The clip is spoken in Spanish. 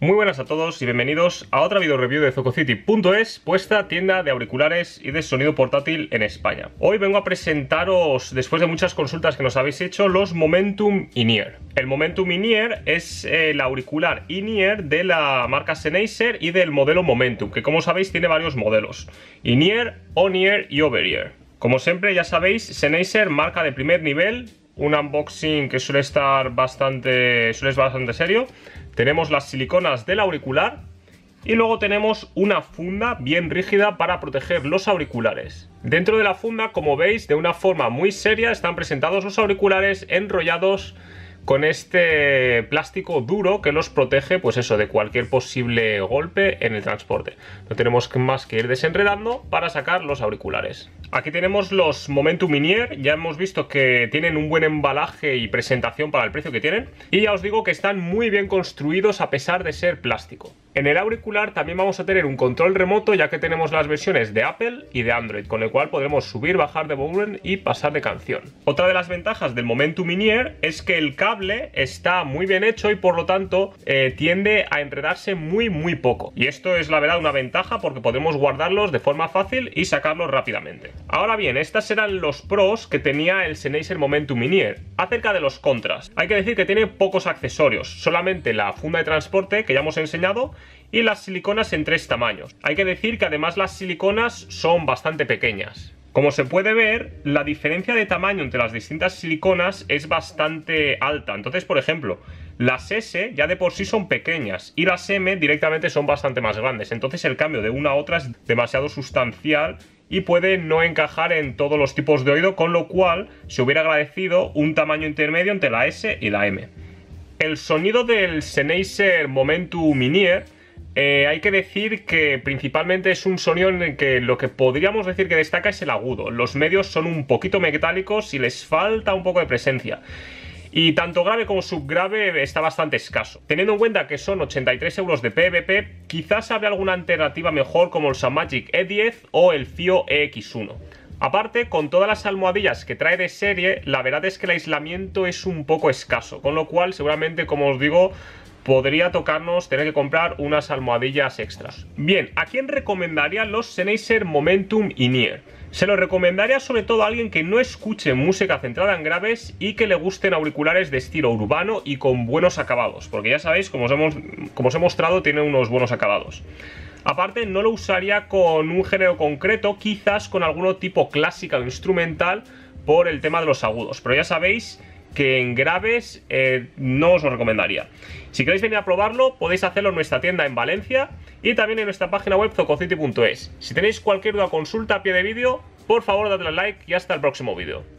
Muy buenas a todos y bienvenidos a otra video review de ZocoCity.es, puesta tienda de auriculares y de sonido portátil en España. Hoy vengo a presentaros, después de muchas consultas que nos habéis hecho, los Momentum In-Ear. El Momentum In-Ear es el auricular In-Ear de la marca Sennheiser y del modelo Momentum, que como sabéis tiene varios modelos, In-Ear, On-Ear y Over-Ear. Como siempre ya sabéis, Sennheiser marca de primer nivel un unboxing que suele estar bastante, suele bastante serio. Tenemos las siliconas del auricular y luego tenemos una funda bien rígida para proteger los auriculares. Dentro de la funda, como veis, de una forma muy seria están presentados los auriculares enrollados con este plástico duro que los protege, pues eso, de cualquier posible golpe en el transporte. No tenemos más que ir desenredando para sacar los auriculares. Aquí tenemos los Momentum Minier, ya hemos visto que tienen un buen embalaje y presentación para el precio que tienen y ya os digo que están muy bien construidos a pesar de ser plástico. En el auricular también vamos a tener un control remoto ya que tenemos las versiones de Apple y de Android, con el cual podremos subir, bajar de volumen y pasar de canción. Otra de las ventajas del Momentum in -ear es que el cable está muy bien hecho y por lo tanto eh, tiende a enredarse muy muy poco. Y esto es la verdad una ventaja porque podemos guardarlos de forma fácil y sacarlos rápidamente. Ahora bien, estas eran los pros que tenía el Sennheiser Momentum in -ear. Acerca de los contras, hay que decir que tiene pocos accesorios, solamente la funda de transporte que ya hemos enseñado y las siliconas en tres tamaños. Hay que decir que además las siliconas son bastante pequeñas. Como se puede ver, la diferencia de tamaño entre las distintas siliconas es bastante alta. Entonces, por ejemplo, las S ya de por sí son pequeñas y las M directamente son bastante más grandes. Entonces el cambio de una a otra es demasiado sustancial y puede no encajar en todos los tipos de oído, con lo cual se hubiera agradecido un tamaño intermedio entre la S y la M. El sonido del Sennheiser Momentum Minier eh, hay que decir que principalmente es un sonido en el que lo que podríamos decir que destaca es el agudo. Los medios son un poquito metálicos y les falta un poco de presencia. Y tanto grave como subgrave está bastante escaso. Teniendo en cuenta que son 83 euros de PVP, quizás habrá alguna alternativa mejor como el Sammagic E10 o el FIO EX1. Aparte, con todas las almohadillas que trae de serie, la verdad es que el aislamiento es un poco escaso, con lo cual seguramente, como os digo, podría tocarnos tener que comprar unas almohadillas extras. Bien, ¿a quién recomendaría los Sennheiser Momentum y ear Se los recomendaría sobre todo a alguien que no escuche música centrada en graves y que le gusten auriculares de estilo urbano y con buenos acabados, porque ya sabéis, como os, hemos, como os he mostrado, tiene unos buenos acabados. Aparte, no lo usaría con un género concreto, quizás con alguno tipo clásico o instrumental por el tema de los agudos, pero ya sabéis que en graves eh, no os lo recomendaría. Si queréis venir a probarlo, podéis hacerlo en nuestra tienda en Valencia y también en nuestra página web zococity.es. Si tenéis cualquier duda o consulta a pie de vídeo, por favor dadle like y hasta el próximo vídeo.